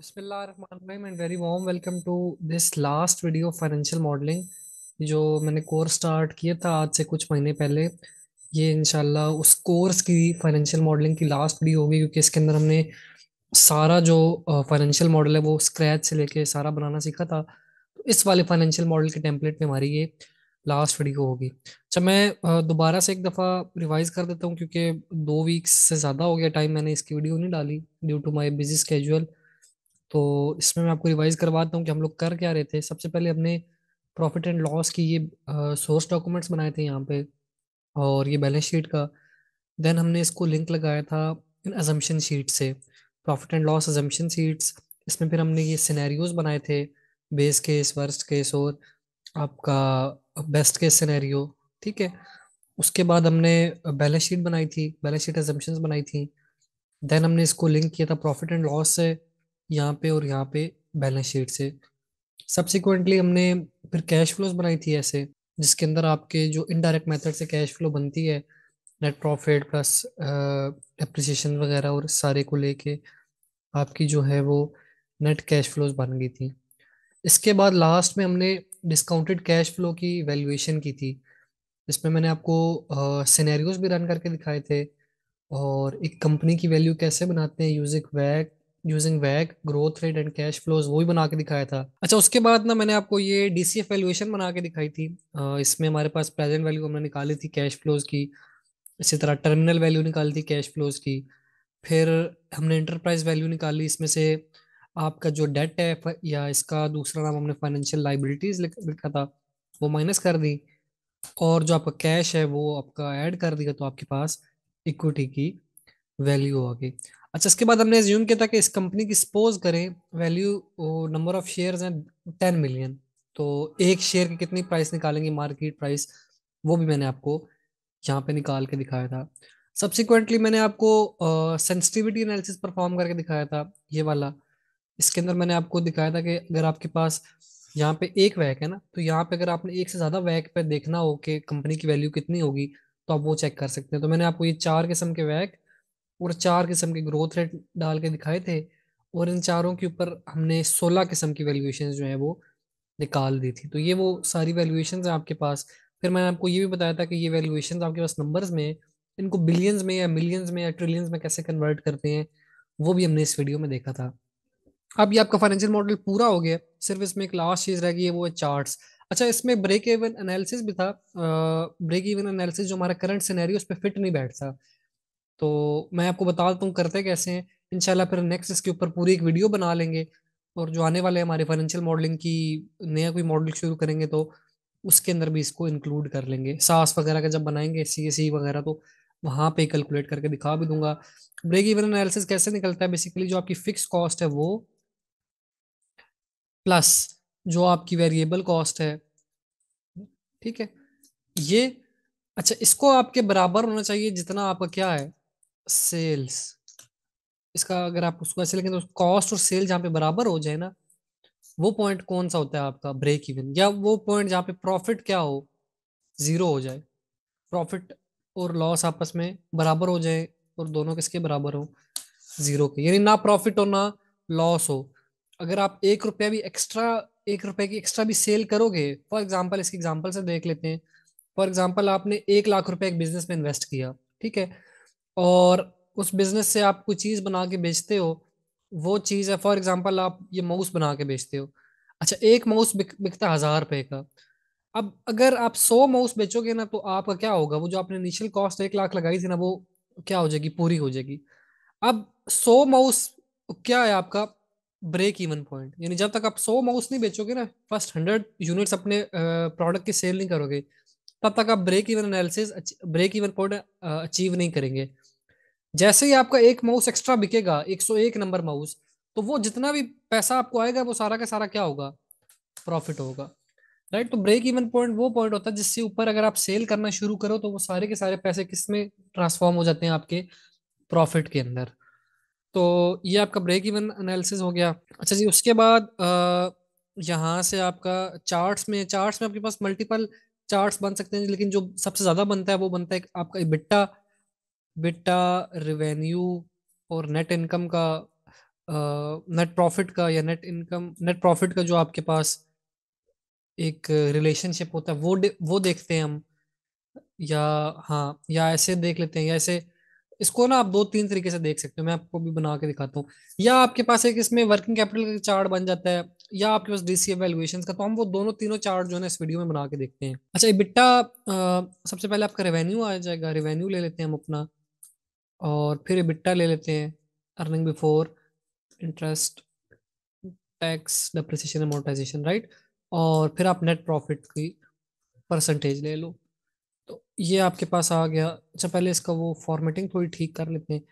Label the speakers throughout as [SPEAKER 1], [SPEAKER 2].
[SPEAKER 1] बिस्मिल्लाहिर्रहमानिर्रहीम and very warm welcome to this last video financial modelling जो मैंने course start किया था आज से कुछ महीने पहले ये इनशाला उस कोर्स की फाइनेंशियल मॉडलिंग की लास्ट वीडियो होगी क्योंकि इसके अंदर हमने सारा जो फाइनेंशियल मॉडल है वो स्क्रैच से लेके सारा बनाना सीखा था तो इस वाले फाइनेंशियल मॉडल के टेम्पलेट में हमारी ये लास्ट वीडियो होगी अच्छा मैं दोबारा से एक दफ़ा रिवाइज़ कर देता हूँ क्योंकि दो वीक्स से ज़्यादा हो गया टाइम मैंने इसकी वीडियो नहीं डाली due to my busy schedule तो इसमें मैं आपको रिवाइज करवाता हूँ कि हम लोग कर क्या रहे थे सबसे पहले हमने प्रॉफिट एंड लॉस की ये सोर्स डॉक्यूमेंट्स बनाए थे यहाँ पे और ये बैलेंस शीट का देन हमने इसको लिंक लगाया था इन अजम्पन शीट से profit and loss assumption sheets इसमें फिर हमने ये सिनेरियोज बनाए थे बेस केस वर्स्ट केस और आपका बेस्ट केस सिनेरियो ठीक है उसके बाद हमने बैलेंस शीट बनाई थी बैलेंस शीट एजम्पन्स बनाई थी देन हमने इसको लिंक किया था प्रॉफिट एंड लॉस से यहाँ पे और यहाँ पे बैलेंस शीट से सब्सिक्वेंटली हमने फिर कैश फ्लोज बनाई थी ऐसे जिसके अंदर आपके जो इनडायरेक्ट मेथड से कैश फ्लो बनती है नेट प्रॉफिट प्लस एप्रिसिएशन वगैरह और सारे को लेके आपकी जो है वो नेट कैश फ्लोज बन गई थी इसके बाद लास्ट में हमने डिस्काउंटेड कैश फ्लो की वैल्यूएशन की थी इसमें मैंने आपको सिनेरियोज भी रन करके दिखाए थे और एक कंपनी की वैल्यू कैसे बनाते हैं यूजिक वैक यूजिंग वैग growth rate and cash flows वो भी बना के दिखाया था अच्छा उसके बाद ना मैंने आपको ये डीसीएफ वैल्यूएशन बना के दिखाई थी इसमें हमारे पास प्रेजेंट वैल्यू हमने निकाली थी कैश फ्लोज की इसी तरह टर्मिनल वैल्यू निकाली थी कैश फ्लोज की फिर हमने इंटरप्राइज वैल्यू निकाली इसमें से आपका जो डेट है या इसका दूसरा नाम हमने फाइनेंशियल लाइबिलिटीज लिखा था वो माइनस कर दी और जो आपका कैश है वो आपका ऐड कर दिया तो आपके पास इक्विटी की वैल्यू आ गई अच्छा इसके बाद हमने ज्यूम किया था कि इस कंपनी की सपोज करें वैल्यू नंबर ऑफ शेयर हैं टेन मिलियन तो एक शेयर की कितनी प्राइस निकालेंगे मार्केट प्राइस वो भी मैंने आपको यहाँ पे निकाल के दिखाया था सब्सिक्वेंटली मैंने आपको सेंसिटिविटी एनालिसिस परफॉर्म करके दिखाया था ये वाला इसके अंदर मैंने आपको दिखाया था कि अगर आपके पास यहाँ पे एक वैक है ना तो यहाँ पे अगर आपने एक से ज़्यादा वैक पे देखना हो कि कंपनी की वैल्यू कितनी होगी तो आप वो चेक कर सकते हैं तो मैंने आपको ये चार किस्म के वैक और चार किस्म के ग्रोथ रेट डाल के दिखाए थे और इन चारों के ऊपर हमने सोलह किस्म की वैल्यूएशन जो है वो निकाल दी थी तो ये वो सारी वैल्यूएशन है आपके पास फिर मैंने आपको ये भी बताया था कि ये वैल्यूएशन आपके पास नंबर्स में इनको बिलियंस में या मिलियंस में या ट्रिलियंस में कैसे कन्वर्ट करते हैं वो भी हमने इस वीडियो में देखा था अब ये आपका फाइनेंशियल मॉडल पूरा हो गया सिर्फ इसमें एक लास्ट चीज़ रह गई है वो है चार्ट्स अच्छा इसमें ब्रेक इवन एनालिसिस भी था ब्रेक इवन एनालिसिस जो हमारा करंट सिनेरियो उस पर फिट नहीं बैठता तो मैं आपको बता देता हूँ करते कैसे हैं इनशाला फिर नेक्स्ट इसके ऊपर पूरी एक वीडियो बना लेंगे और जो आने वाले हमारे फाइनेंशियल मॉडलिंग की नया कोई मॉडल शुरू करेंगे तो उसके अंदर भी इसको इंक्लूड कर लेंगे सास वगैरह का जब बनाएंगे सी एस e वगैरह तो वहाँ पे कैलकुलेट करके दिखा भी दूंगा ब्रेक इवन एनालिसिस कैसे निकलता है बेसिकली जो आपकी फिक्स कॉस्ट है वो प्लस जो आपकी वेरिएबल कॉस्ट है ठीक है ये अच्छा इसको आपके बराबर होना चाहिए जितना आपका क्या है सेल्स इसका अगर आप उसको ऐसे लेकिन तो कॉस्ट और सेल जहाँ पे बराबर हो जाए ना वो पॉइंट कौन सा होता है आपका ब्रेक इवन या वो पॉइंट जहाँ पे प्रॉफिट क्या हो ज़ीरो हो जाए प्रॉफिट और लॉस आपस में बराबर हो जाए और दोनों किसके बराबर हो ज़ीरो के यानी ना प्रॉफिट हो ना लॉस हो अगर आप एक रुपया भी एक्स्ट्रा एक रुपये की एक्स्ट्रा भी सेल करोगे फॉर एग्जाम्पल इसके एग्जाम्पल से देख लेते हैं फॉर एग्जाम्पल आपने एक लाख रुपये एक बिजनेस में इन्वेस्ट किया ठीक है और उस बिज़नेस से आप कोई चीज़ बना के बेचते हो वो चीज़ है फॉर एग्जांपल आप ये माउस बना के बेचते हो अच्छा एक माउस बिक, बिकता हज़ार रुपये का अब अगर आप सौ माउस बेचोगे ना तो आपका क्या होगा वो जो आपने इनिशियल कॉस्ट एक लाख लगाई थी ना वो क्या हो जाएगी पूरी हो जाएगी अब सौ माउस क्या है आपका ब्रेक इवन पॉइंट यानी जब तक आप सौ माउस नहीं बेचोगे ना फर्स्ट हंड्रेड यूनिट्स अपने प्रोडक्ट की सेल नहीं करोगे तब तक आप break even analysis break even point achieve नहीं करेंगे जैसे ही आपका एक माउस एक्स्ट्रा बिकेगा 101 नंबर माउस तो वो जितना भी पैसा आपको आएगा वो सारा का सारा क्या होगा प्रॉफिट होगा राइट तो ब्रेक इवन पॉइंट वो पॉइंट होता है जिससे ऊपर अगर आप सेल करना शुरू करो तो वो सारे के सारे पैसे किस में ट्रांसफॉर्म हो जाते हैं आपके प्रॉफिट के अंदर तो ये आपका ब्रेक इवन एनालिसिस हो गया अच्छा जी उसके बाद यहाँ से आपका चार्ट्स में चार्ट्स में आपके पास मल्टीपल चार्ट्स बन सकते हैं लेकिन जो सबसे ज़्यादा बनता है वो बनता है आपका इबिट्टा बिट्टा रिवेन्यू और नेट इनकम का नेट प्रॉफिट का या नेट इनकम नेट प्रॉफिट का जो आपके पास एक रिलेशनशिप होता है वो वो देखते हैं हम या हाँ या ऐसे देख लेते हैं या ऐसे इसको ना आप दो तीन तरीके से देख सकते हो मैं आपको भी बना के दिखाता हूँ या आपके पास एक इसमें वर्किंग कैपिटल का चार्ट बन जाता है या आपके पास डीसी वैल्यूएशन का तो हम वो दोनों तीनों चार्ट जो है इस वीडियो में बना के देखते हैं अच्छा बिट्टा सबसे पहले आपका रेवेन्यू आ जाएगा रेवेन्यू ले लेते हैं हम अपना और फिर बिट्टा ले लेते हैं earning before interest tax depreciation amortisation right और फिर आप नेट प्रॉफिट की परसेंटेज ले लो तो ये आपके पास आ गया अच्छा पहले इसका वो फॉर्मेटिंग थोड़ी ठीक कर लेते हैं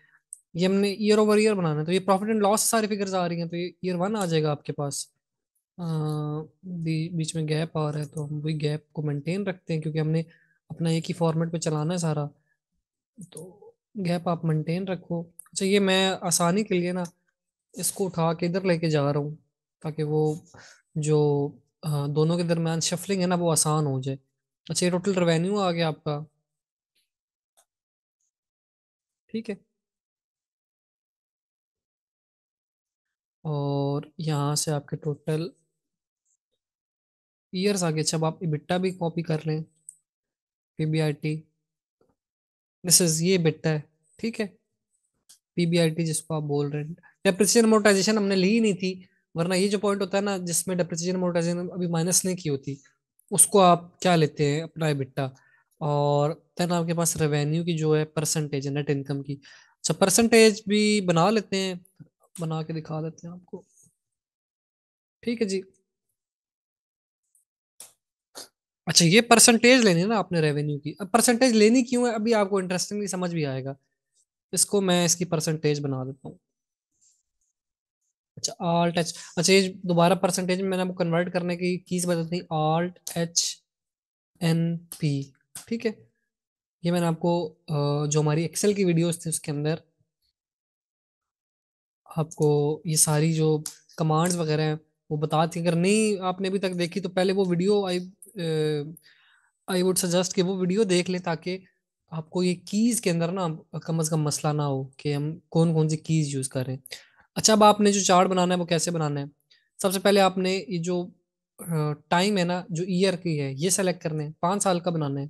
[SPEAKER 1] ये हमने ईयर ओवर ईयर बनाना है तो ये प्रॉफिट एंड लॉस सारी फिगर्स आ रही हैं तो ये ईयर वन आ जाएगा आपके पास बीच में गैप आ रहा है तो हम वही गैप को मेंटेन रखते हैं क्योंकि हमने अपना एक ही फॉर्मेट पे चलाना है सारा तो गैप आप मेंटेन रखो अच्छा ये मैं आसानी के लिए ना इसको उठा के इधर लेके जा रहा हूँ ताकि वो जो हाँ, दोनों के दरमियान शफलिंग है ना वो आसान हो जाए अच्छा ये टोटल रेवेन्यू आ गया आपका ठीक है और यहाँ से आपके टोटल ईयर्स आ गए अच्छा आप इबिट्टा भी कॉपी कर लें पी बी आई टी मिसेज ये बिट्टा है ठीक है पीबीआईटी जिसको आप बोल रहे हैं डेप्रिसिएशन मोटाइजेशन हमने ली ही नहीं थी वरना ये जो पॉइंट होता है ना जिसमें डेप्रिसिएशन मोटाइजेशन अभी माइनस नहीं की होती उसको आप क्या लेते हैं अपना बिट्टा और देन आपके पास रेवेन्यू की जो है परसेंटेज है नेट इनकम की अच्छा परसेंटेज भी बना लेते हैं बना के दिखा देते हैं आपको ठीक है जी अच्छा ये परसेंटेज लेनी है ना आपने रेवेन्यू की अब परसेंटेज लेनी क्यों है अभी आपको इंटरेस्टिंगली समझ भी आएगा इसको मैं इसकी परसेंटेज बना देता हूँ अच्छा आल्ट एच अच्छा ये दोबारा परसेंटेज में मैंने आपको कन्वर्ट करने की कीज बदलती आल्ट एच एन पी ठीक है ये मैंने आपको जो हमारी एक्सेल की वीडियोस थी उसके अंदर आपको ये सारी जो कमांड्स वगैरह हैं वो बता अगर नहीं आपने अभी तक देखी तो पहले वो video I I would suggest कि वो वीडियो देख लें ताकि आपको ये कीज़ के अंदर ना कम अज़ कम मसला ना हो कि हम कौन कौन सी कीज़ यूज़ कर रहे हैं अच्छा अब आपने जो चार्ट बनाना है वो कैसे बनाना है सबसे पहले आपने ये जो टाइम है ना जो ईयर की है ये सेलेक्ट करना है पाँच साल का बनाना है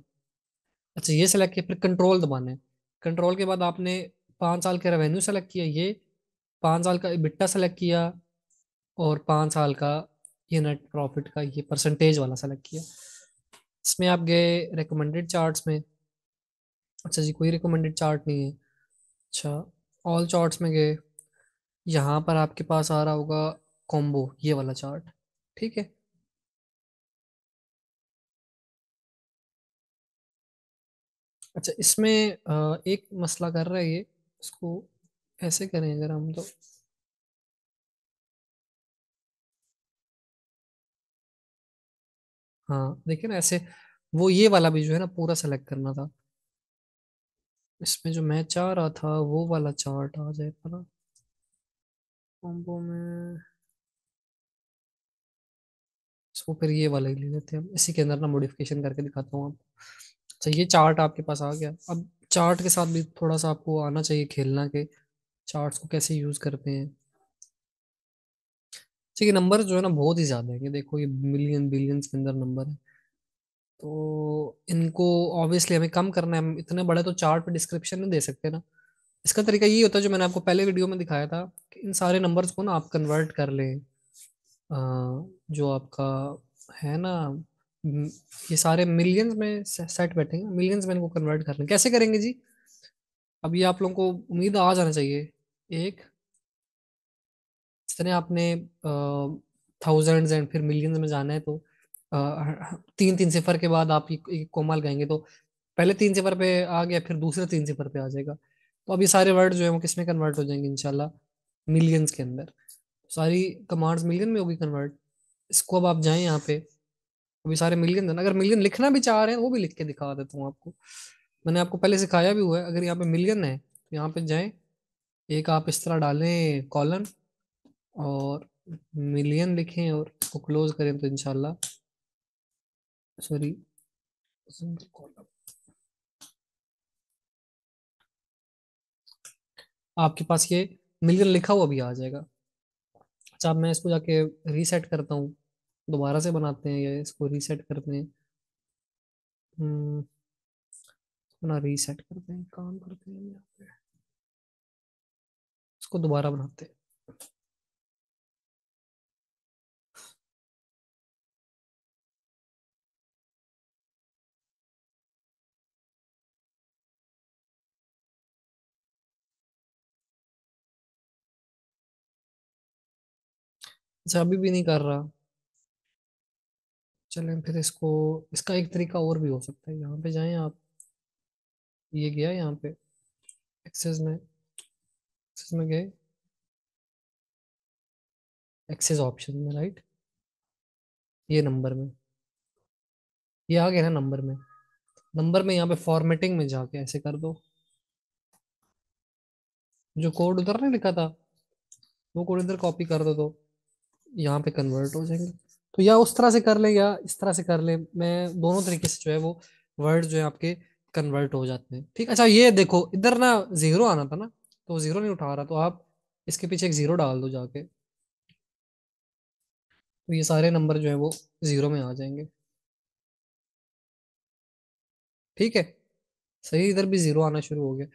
[SPEAKER 1] अच्छा ये सेलेक्ट किया फिर कंट्रोल दबाना है कंट्रोल के बाद आपने पाँच साल का रेवेन्यू सेलेक्ट किया ये पाँच साल का बिट्टा सेलेक्ट किया और पाँच साल का ये नेट प्रॉफिट का ये परसेंटेज वाला सेलेक्ट किया इसमें आप गए रिकमेंडेड चार्ट्स में अच्छा जी कोई रिकमेंडेड चार्ट नहीं है अच्छा ऑल चार्ट्स में गए यहाँ पर आपके पास आ रहा होगा कॉम्बो ये वाला चार्ट ठीक है अच्छा इसमें एक मसला कर रहा है ये इसको ऐसे करें अगर हम तो हाँ देखिए ना ऐसे वो ये वाला भी जो है ना पूरा सेलेक्ट करना था इसमें जो मैं चाह रहा था वो वाला चार्ट आ जाएगा ना कॉम्बो में इसको फिर ये वाला ही ले लेते हैं इसी के अंदर ना मॉडिफिकेशन करके दिखाता हूँ आपको अच्छा ये चार्ट आपके पास आ गया अब चार्ट के साथ भी थोड़ा सा आपको आना चाहिए खेलना के चार्ट्स को कैसे यूज़ करते हैं तो ये नंबर जो है ना बहुत ही ज़्यादा है ये देखो ये मिलियन बिलियन के अंदर नंबर है तो इनको ऑब्वियसली हमें कम करना है हम इतने बड़े तो चार्ट पे डिस्क्रिप्शन नहीं दे सकते ना इसका तरीका यही होता है जो मैंने आपको पहले वीडियो में दिखाया था कि इन सारे नंबर्स को ना आप कन्वर्ट कर लें जो आपका है ना ये सारे मिलियंस में सेट बैठेंगे मिलियंस में इनको कन्वर्ट कर लें कैसे करेंगे जी अब ये आप लोगों को उम्मीद आ जाना चाहिए एक तरह आपने थाउजेंड्स एंड फिर मिलियंस में जाना है तो तीन तीन सिफर के बाद आप एक कोमा लगाएंगे तो पहले तीन सिफर पे आ गया फिर दूसरे तीन सिफर पे आ जाएगा तो अब ये सारे वर्ड जो है वो किसमें कन्वर्ट हो जाएंगे इनशाला मिलियंस के अंदर सारी कमांड्स मिलियन में होगी कन्वर्ट इसको अब आप जाएं यहाँ पे अभी सारे मिलियन अगर मिलियन लिखना भी चाह रहे हैं वो भी लिख के दिखा देता हूँ आपको मैंने आपको पहले सिखाया भी हुआ है अगर यहाँ पे मिलियन है तो यहाँ पे जाएं एक आप इस तरह डालें कॉलम और मिलियन लिखें और उसको क्लोज करें तो इनशाला सॉरी आपके पास ये मिलियन लिखा हुआ भी आ जाएगा अच्छा मैं इसको जाके रीसेट करता हूँ दोबारा से बनाते हैं या इसको रीसेट करते हैं हम्म, ना रीसेट करते हैं काम करते हैं इसको दोबारा बनाते हैं अच्छा अभी भी नहीं कर रहा चलें फिर इसको इसका एक तरीका और भी हो सकता है यहाँ पे जाएं आप ये गया यहाँ पे एक्सेस में एक्सेस में गए एक्सेस ऑप्शन में राइट ये नंबर में ये आ गया ना नंबर में नंबर में यहाँ पे फॉर्मेटिंग में जाके ऐसे कर दो जो कोड उधर नहीं लिखा था वो कोड इधर कॉपी कर दो तो यहाँ पे कन्वर्ट हो जाएंगे तो या उस तरह से कर लें या इस तरह से कर लें मैं दोनों तरीके से जो है वो वर्ड जो है आपके कन्वर्ट हो जाते हैं ठीक अच्छा ये देखो इधर ना ज़ीरो आना था ना तो ज़ीरो नहीं उठा रहा तो आप इसके पीछे एक ज़ीरो डाल दो जाके तो ये सारे नंबर जो है वो ज़ीरो में आ जाएंगे ठीक है सही इधर भी ज़ीरो आना शुरू हो गया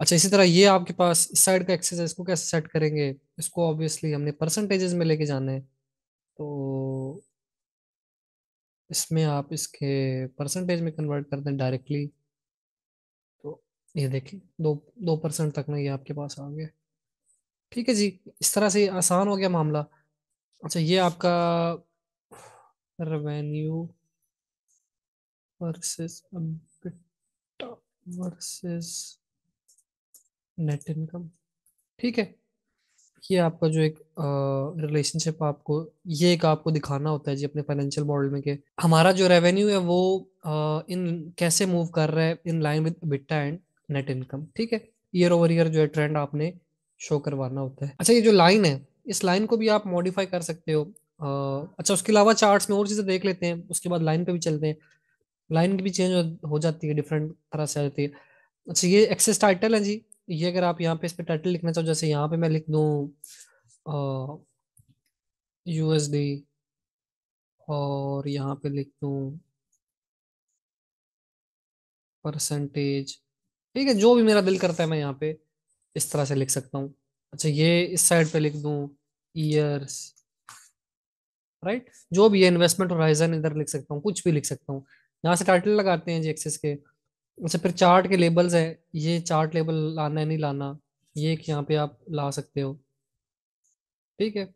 [SPEAKER 1] अच्छा इसी तरह ये आपके पास इस साइड का एक्सेस है इसको कैसे सेट करेंगे इसको ऑब्वियसली हमने परसेंटेजेस में लेके जाना है तो इसमें आप इसके परसेंटेज में कन्वर्ट कर दें डायरेक्टली तो ये देखिए दो दो परसेंट तक में ये आपके पास आ गया ठीक है जी इस तरह से आसान हो गया मामला अच्छा ये आपका revenue versus versus net income ठीक है ये आपका जो एक रिलेशनशिप आपको ये एक आपको दिखाना होता है जी अपने फाइनेंशियल मॉडल में के हमारा जो रेवेन्यू है वो आ, इन कैसे मूव कर रहा है in line with EBITDA and net income ठीक है ईयर ओवर ईयर जो है ट्रेंड आपने शो करवाना होता है अच्छा ये जो लाइन है इस लाइन को भी आप मॉडिफाई कर सकते हो आ, अच्छा उसके अलावा चार्ट्स में और चीज़ें देख लेते हैं उसके बाद लाइन पे भी चलते हैं लाइन की भी चेंज हो जाती है डिफरेंट तरह से आ जाती है अच्छा ये एक्सेस टाइटल है जी ये अगर आप यहाँ पे इस पर टाइटल लिखना चाहो जैसे यहाँ पे मैं लिख दू यूएसडी और यहाँ पे लिख दू परसेंटेज ठीक है जो भी मेरा दिल करता है मैं यहाँ पे इस तरह से लिख सकता हूँ अच्छा ये इस साइड पे लिख दू ईयर्स राइट जो भी है इन्वेस्टमेंट होराइजन इधर लिख सकता हूँ कुछ भी लिख सकता हूँ यहाँ से टाइटल लगाते हैं जी एक्सेस के अच्छा फिर चार्ट के लेबल्स है ये चार्ट लेबल लाना है नहीं लाना ये एक यहाँ पे आप ला सकते हो ठीक है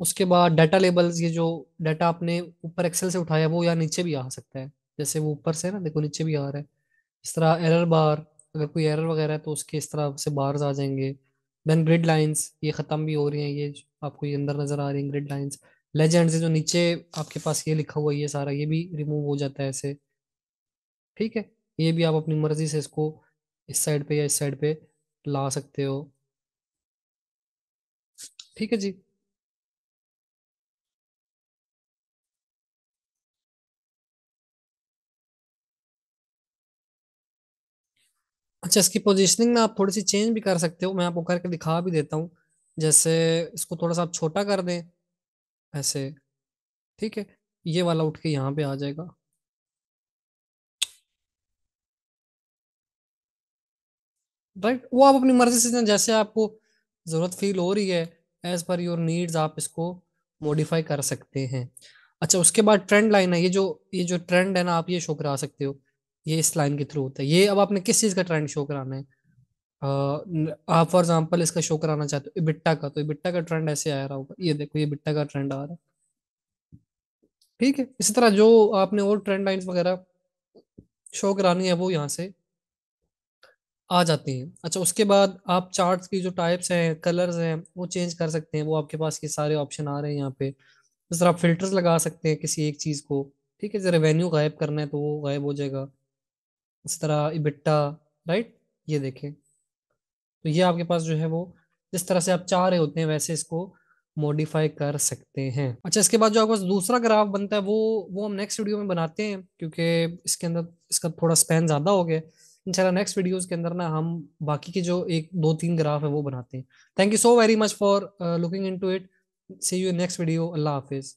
[SPEAKER 1] उसके बाद डाटा लेबल्स ये जो डाटा आपने ऊपर एक्सेल से उठाया वो या नीचे भी आ सकता है जैसे वो ऊपर से ना देखो नीचे भी आ रहा है इस तरह एरर बार अगर कोई एरर वगैरह है तो उसके इस तरह से बार्स आ जाएंगे देन ग्रिड लाइन्स ये ख़त्म भी हो रही हैं ये आपको ये अंदर नज़र आ रही हैं ग्रिड लाइन्स लेजेंड जो नीचे आपके पास ये लिखा हुआ ये सारा ये भी रिमूव हो जाता है ऐसे ठीक है ये भी आप अपनी मर्जी से इसको इस साइड पे या इस साइड पे ला सकते हो ठीक है जी अच्छा इसकी पोजीशनिंग में आप थोड़ी सी चेंज भी कर सकते हो मैं आपको करके दिखा भी देता हूँ जैसे इसको थोड़ा सा आप छोटा कर दें ऐसे ठीक है ये वाला उठ के यहाँ पे आ जाएगा राइट वो आप अपनी मर्जी से जैसे आपको ज़रूरत फील हो रही है एज पर योर नीड्स आप इसको मॉडिफाई कर सकते हैं अच्छा उसके बाद ट्रेंड लाइन है ये जो ये जो ट्रेंड है ना आप ये शो करा सकते हो ये इस लाइन के थ्रू होता है ये अब आपने किस चीज़ का ट्रेंड शो कराना है आप फॉर एग्जाम्पल इसका शो कराना चाहते हो इबिट्टा का तो इबिट्टा का ट्रेंड ऐसे आ रहा होगा ये देखो ये बिट्टा का ट्रेंड आ रहा है ठीक है इसी तरह जो आपने और ट्रेंड लाइन वगैरह शो करानी है वो यहाँ से आ जाती हैं अच्छा उसके बाद आप चार्ट्स की जो टाइप्स हैं कलर्स हैं वो चेंज कर सकते हैं वो आपके पास ये सारे ऑप्शन आ रहे हैं यहाँ पे जिस तरह आप फिल्टर्स लगा सकते हैं किसी एक चीज़ को ठीक है जब रेवेन्यू गायब करना है तो वो गायब हो जाएगा इस तरह इबिट्टा राइट ये देखें तो ये आपके पास जो है वो जिस तरह से आप चाह रहे होते हैं वैसे इसको मॉडिफाई कर सकते हैं अच्छा इसके बाद जो आपके पास दूसरा ग्राफ बनता है वो वो हम नेक्स्ट वीडियो में बनाते हैं क्योंकि इसके अंदर इसका थोड़ा स्पेन ज़्यादा हो गया इंशाल्लाह नेक्स्ट वीडियोस के अंदर ना हम बाकी के जो एक दो तीन ग्राफ है वो बनाते हैं thank you so very much for looking into it see you next video अल्लाह हाफिज़